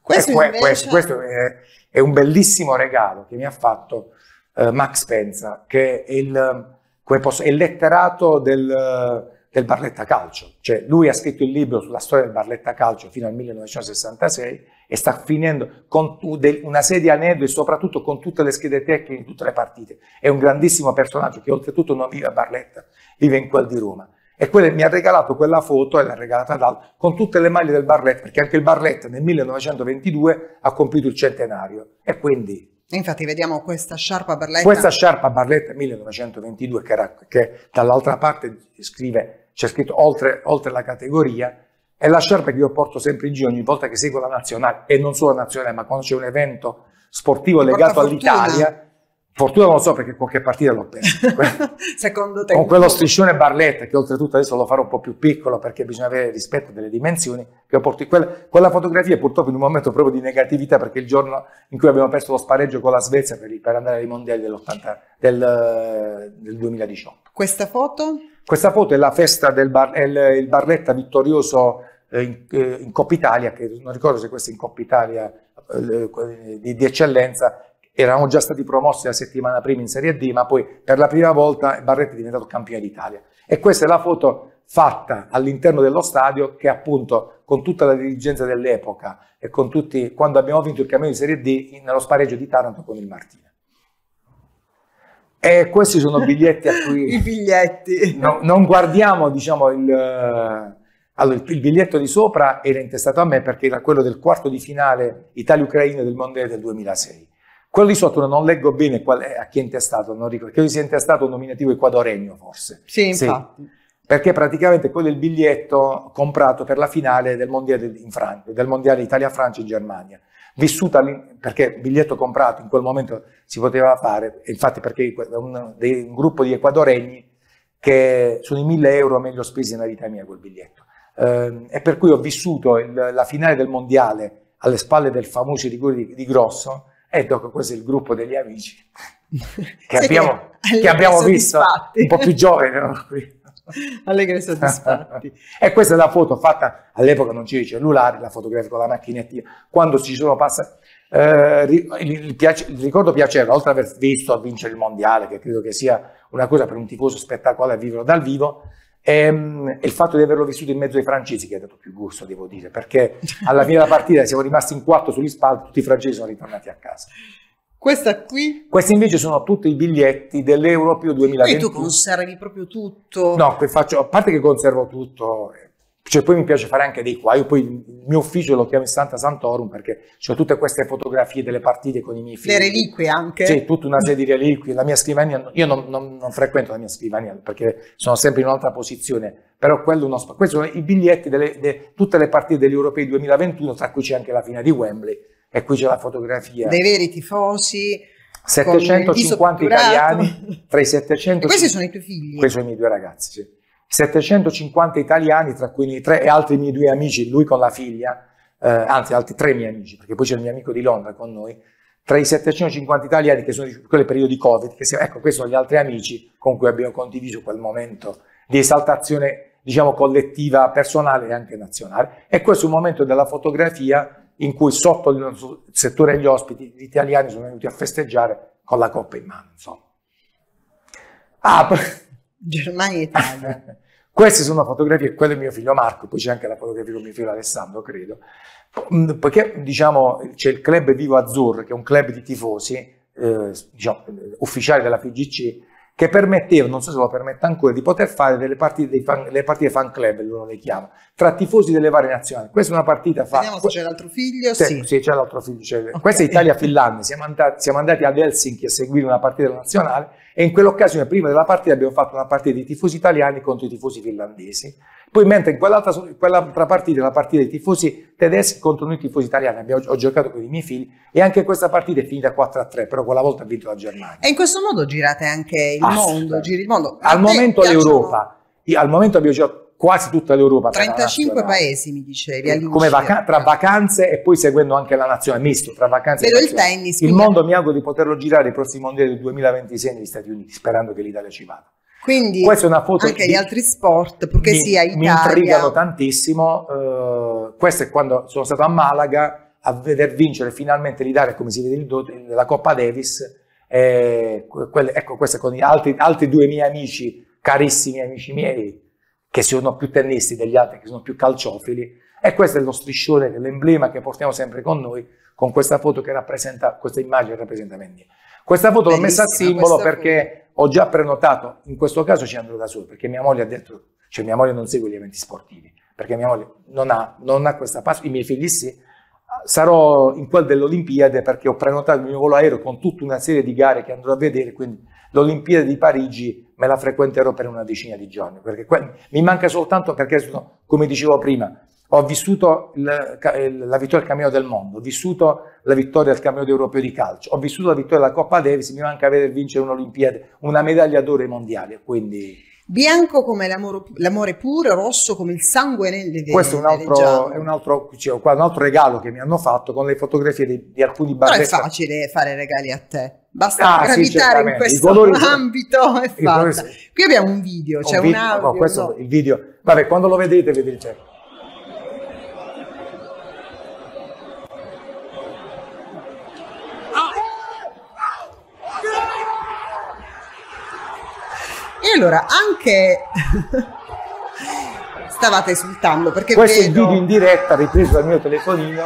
Questo, eh, invece... questo, questo è, è, un bellissimo regalo che mi ha fatto uh, Max Penza, che è il, posso, è il letterato del, del Barletta Calcio. Cioè, lui ha scritto il libro sulla storia del Barletta Calcio fino al 1966 e sta finendo con una serie di aneddoti e soprattutto con tutte le schede tecniche in tutte le partite. È un grandissimo personaggio che oltretutto non vive a Barletta, vive in quel di Roma. E quella, mi ha regalato quella foto e l'ha regalata ad Aldo con tutte le maglie del Barletta, perché anche il Barletta nel 1922 ha compiuto il centenario. E quindi Infatti vediamo questa sciarpa Barletta. Questa sciarpa Barletta 1922 che, che dall'altra parte scrive, c'è scritto oltre, oltre, la categoria è la sciarpa che io porto sempre in giro ogni volta che seguo la nazionale, e non solo la nazionale, ma quando c'è un evento sportivo legato all'Italia. Fortuna non lo so perché qualche partita l'ho persa. Secondo te? Con quello striscione Barletta, che oltretutto adesso lo farò un po' più piccolo perché bisogna avere rispetto delle dimensioni, che ho portato quella, quella fotografia purtroppo in un momento proprio di negatività perché il giorno in cui abbiamo perso lo spareggio con la Svezia per, per andare ai mondiali del, del, del 2018. Questa foto? Questa foto è la festa del bar, il, Barletta vittorioso eh, in, eh, in Coppa Italia, che non ricordo se questa è in Coppa Italia eh, di, di eccellenza, erano già stati promossi la settimana prima in Serie D, ma poi per la prima volta Barletta è diventato campione d'Italia. E questa è la foto fatta all'interno dello stadio che appunto con tutta la dirigenza dell'epoca e con tutti, quando abbiamo vinto il campione di Serie D nello spareggio di Taranto con il Martina. E questi sono biglietti a cui... I biglietti. No, non guardiamo, diciamo, il... Allora, il biglietto di sopra era intestato a me perché era quello del quarto di finale Italia-Ucraina del Mondiale del 2006. Quello di sotto non leggo bene è, a chi è intestato, non ricordo, credo sia intestato un nominativo equadoregno forse. Sì, infatti. Sì. Perché praticamente quello è il biglietto comprato per la finale del Mondiale, in Fran- del mondiale Italia-Francia in Germania vissuta perché biglietto comprato in quel momento si poteva fare, infatti perché un, un gruppo di equadoregni che sono i 1000 euro meglio spesi nella vita mia quel biglietto. Ehm, e per cui ho vissuto il, la finale del mondiale alle spalle del famoso rigore di, di Grosso, e dopo questo è il gruppo degli amici che abbiamo, che abbiamo visto un po' più giovani. No? Allegri e soddisfatti. e questa è la foto fatta, all'epoca non c'era i cellulari, la fotografia con la macchina Quando si sono passati, eh, il, ricordo piaceva, oltre ad aver visto vincere il mondiale, che credo che sia una cosa per un tifoso spettacolare viverlo dal vivo, ehm, e, il fatto di averlo vissuto in mezzo ai francesi che ha dato più gusto, devo dire, perché alla fine della partita siamo rimasti in quattro sugli spalti, tutti i francesi sono ritornati a casa. Questa qui? Questi invece sono tutti i biglietti dell'Europio 2020. E tu conservi proprio tutto? No, faccio, a parte che conservo tutto, eh, cioè poi mi piace fare anche dei qua, io poi il mio ufficio lo chiamo Santa Santorum perché ho tutte queste fotografie delle partite con i miei figli. Le reliquie anche? Sì, tutta una serie di reliquie, la mia scrivania, io non, non, non frequento la mia scrivania perché sono sempre in un'altra posizione, però quello uno, spazio. questi sono i biglietti di de, tutte le partite degli europei 2021, tra cui c'è anche la fine di Wembley, e qui c'è la fotografia. Dei veri tifosi. 750 italiani tra i 700. E questi sono i tuoi figli? Questi sono i miei due ragazzi, sì. 750 italiani, tra cui i tre e altri miei due amici, lui con la figlia, eh, anzi altri tre miei amici, perché poi c'è il mio amico di Londra con noi, tra i 750 italiani che sono di quel periodo di Covid, che siamo, ecco, questi sono gli altri amici con cui abbiamo condiviso quel momento di esaltazione, diciamo, collettiva, personale e anche nazionale. E questo è un momento della fotografia in cui sotto il settore degli ospiti gli italiani sono venuti a festeggiare con la coppa in mano. Insomma. Ah, Germania e Italia. Queste sono fotografie, quello è mio figlio Marco, poi c'è anche la fotografia con mio figlio Alessandro, credo. Mm, poiché diciamo, c'è il club Vivo Azzurro, che è un club di tifosi, eh, diciamo, eh, ufficiale della PGC, che permetteva, non so se lo permette ancora, di poter fare delle partite, fan, le partite fan club, loro le chiama, tra tifosi delle varie nazionali. Questa è una partita fatta. Vediamo se c'è l'altro figlio. Sì, sì, sì c'è l'altro figlio. C'è... Okay. Questa è Italia-Finlandia, siamo andati, siamo andati ad Helsinki a seguire una partita nazionale e in quell'occasione, prima della partita, abbiamo fatto una partita di tifosi italiani contro i tifosi finlandesi poi mentre in quell'altra, quell'altra partita, la partita dei tifosi tedeschi contro noi tifosi italiani, abbiamo, ho giocato con i miei figli e anche questa partita è finita 4-3, però quella volta ha vinto la Germania. E in questo modo girate anche il mondo, giri il mondo. Al momento l'Europa, al momento abbiamo giocato quasi tutta l'Europa. 35 paesi mi dicevi. Eh, come vaca- tra vacanze e poi seguendo anche la nazione, misto tra vacanze Vedo e il tennis. Il quindi... mondo mi auguro di poterlo girare i prossimi mondiali del 2026 negli Stati Uniti, sperando che l'Italia ci vada. Quindi questa è una foto anche di, gli altri sport, perché mi, sia Italia... Mi intrigano tantissimo, uh, questo è quando sono stato a Malaga a veder vincere finalmente l'Italia, come si vede, il, la Coppa Davis, eh, quelle, ecco questa con altri, altri due miei amici, carissimi amici miei, che sono più tennisti degli altri, che sono più calciofili, e questo è lo striscione, l'emblema che portiamo sempre con noi, con questa foto che rappresenta, questa immagine rappresenta me. Questa foto l'ho messa a simbolo perché ho già prenotato, in questo caso ci andrò da solo, perché mia moglie ha detto, cioè mia moglie non segue gli eventi sportivi, perché mia moglie non ha, non ha questa passione, i miei figli sì, sarò in quel dell'Olimpiade perché ho prenotato il mio volo aereo con tutta una serie di gare che andrò a vedere, quindi l'Olimpiade di Parigi me la frequenterò per una decina di giorni, perché mi manca soltanto perché sono, come dicevo prima, ho vissuto il, la vittoria al cammino del mondo, ho vissuto la vittoria al cammino europeo di calcio, ho vissuto la vittoria alla Coppa Davis, mi manca vedere vincere un'Olimpiade, una medaglia d'oro mondiale, quindi... Bianco come l'amore, l'amore puro, rosso come il sangue nelle vene. Questo è un altro, è un altro, cioè, un altro, regalo che mi hanno fatto con le fotografie di, di alcuni barretti. Non è facile fare regali a te, basta ah, gravitare sì, in questo colori, ambito e fatta. Qui abbiamo un video, c'è cioè un, un, audio. No, questo, no. il video, vabbè quando lo vedete vedrete certo. E allora anche stavate esultando perché questo vedo... è il video in diretta ripreso dal mio telefonino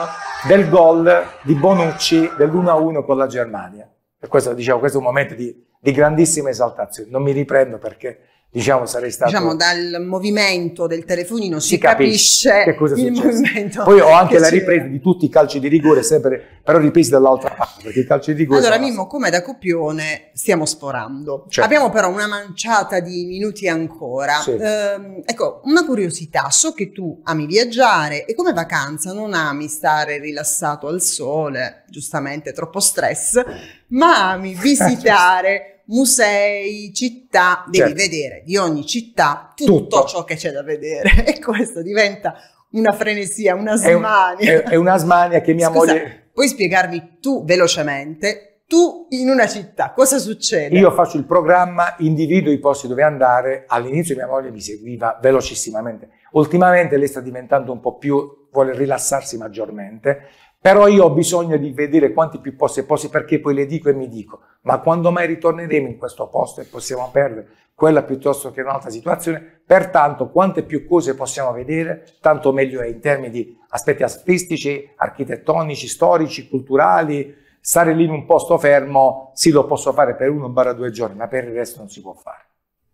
del gol di Bonucci dell'1-1 con la Germania. E questo dicevo, questo è un momento di, di grandissima esaltazione. Non mi riprendo perché diciamo sarei stato... Diciamo dal movimento del telefonino si, si capisce, che cosa il movimento. Poi ho anche la ripresa di tutti i calci di rigore, sempre, però ripresi dall'altra parte, perché i calci di rigore... Allora Mimmo, la... come da copione stiamo sforando. Certo. Abbiamo però una manciata di minuti ancora. Sì. Eh, ecco, una curiosità, so che tu ami viaggiare e come vacanza non ami stare rilassato al sole, giustamente troppo stress, ma ami visitare musei, città, devi certo. vedere di ogni città tutto, tutto, ciò che c'è da vedere e questo diventa una frenesia, una smania. È, un, è, è una smania che mia Scusa, moglie... Puoi spiegarmi tu velocemente, tu in una città, cosa succede? Io faccio il programma, individuo i posti dove andare, all'inizio mia moglie mi seguiva velocissimamente, ultimamente lei sta diventando un po' più, vuole rilassarsi maggiormente, però io ho bisogno di vedere quanti più posti e posti perché poi le dico e mi dico, ma quando mai ritorneremo in questo posto e possiamo perdere quella piuttosto che un'altra situazione, pertanto quante più cose possiamo vedere, tanto meglio è in termini di aspetti artistici, architettonici, storici, culturali, stare lì in un posto fermo, sì lo posso fare per uno o due giorni, ma per il resto non si può fare.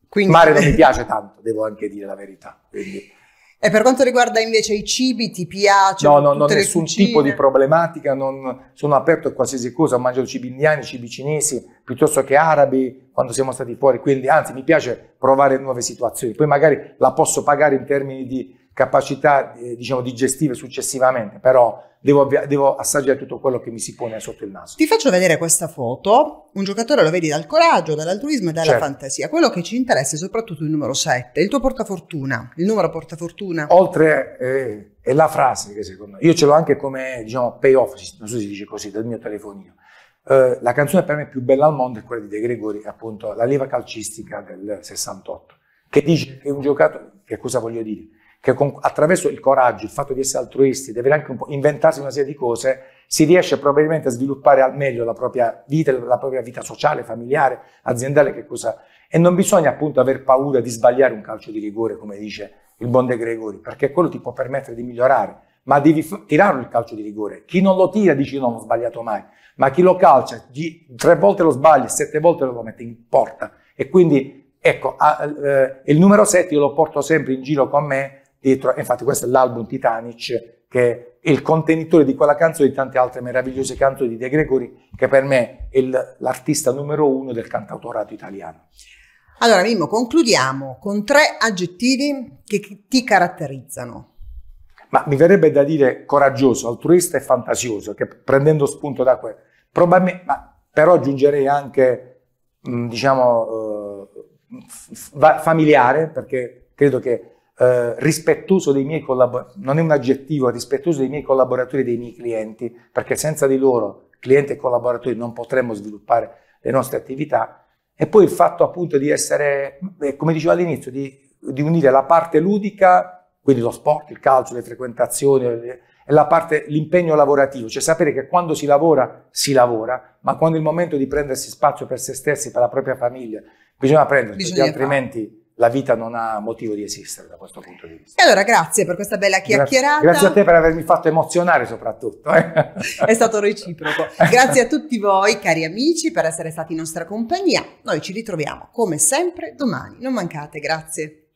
Quindi... Mare non mi piace tanto, devo anche dire la verità. Quindi e per quanto riguarda invece i cibi, ti piace? No, no, no, nessun cucine? tipo di problematica, non, sono aperto a qualsiasi cosa, ho mangiato cibi indiani, cibi cinesi, piuttosto che arabi, quando siamo stati fuori, quindi anzi mi piace provare nuove situazioni, poi magari la posso pagare in termini di capacità, eh, diciamo, digestive successivamente, però devo, avvia- devo assaggiare tutto quello che mi si pone sotto il naso. Ti faccio vedere questa foto, un giocatore lo vedi dal coraggio, dall'altruismo e dalla certo. fantasia, quello che ci interessa è soprattutto il numero 7, il tuo portafortuna, il numero portafortuna. Oltre eh, è la frase che secondo me, io ce l'ho anche come diciamo payoff, non so se si dice così, dal mio telefonino. Eh, la canzone per me più bella al mondo è quella di De Gregori, appunto la leva calcistica del 68, che dice che un giocatore, che cosa voglio dire? che con, attraverso il coraggio, il fatto di essere altruisti, di avere anche un po' inventarsi una serie di cose, si riesce probabilmente a sviluppare al meglio la propria vita, la propria vita sociale, familiare, aziendale, che cosa. E non bisogna appunto aver paura di sbagliare un calcio di rigore, come dice il buon De Gregori, perché quello ti può permettere di migliorare, ma devi f- tirarlo il calcio di rigore. Chi non lo tira dice no, non ho sbagliato mai, ma chi lo calcia, gli, tre volte lo sbaglia, sette volte lo mette in porta. E quindi, ecco, a, eh, il numero sette io lo porto sempre in giro con me dietro, infatti questo è l'album Titanic che è il contenitore di quella canzone e di tante altre meravigliose canzoni di De Gregori che per me è l'artista numero uno del cantautorato italiano. Allora Mimmo, concludiamo con tre aggettivi che ti caratterizzano. Ma mi verrebbe da dire coraggioso, altruista e fantasioso, che prendendo spunto da quello, probabilmente, ma però aggiungerei anche, mm, diciamo, eh, familiare, perché credo che eh, rispettoso dei miei collaboratori, non è un aggettivo, è rispettoso dei miei collaboratori e dei miei clienti, perché senza di loro, clienti e collaboratori, non potremmo sviluppare le nostre attività. E poi il fatto appunto di essere, eh, come dicevo all'inizio, di, di unire la parte ludica, quindi lo sport, il calcio, le frequentazioni, eh, e la parte, l'impegno lavorativo, cioè sapere che quando si lavora, si lavora, ma quando è il momento di prendersi spazio per se stessi, per la propria famiglia, bisogna prendersi, altrimenti la vita non ha motivo di esistere da questo punto di vista. E allora grazie per questa bella chiacchierata. Grazie, a te per avermi fatto emozionare soprattutto. Eh. È stato reciproco. Grazie a tutti voi cari amici per essere stati in nostra compagnia. Noi ci ritroviamo come sempre domani. Non mancate, grazie.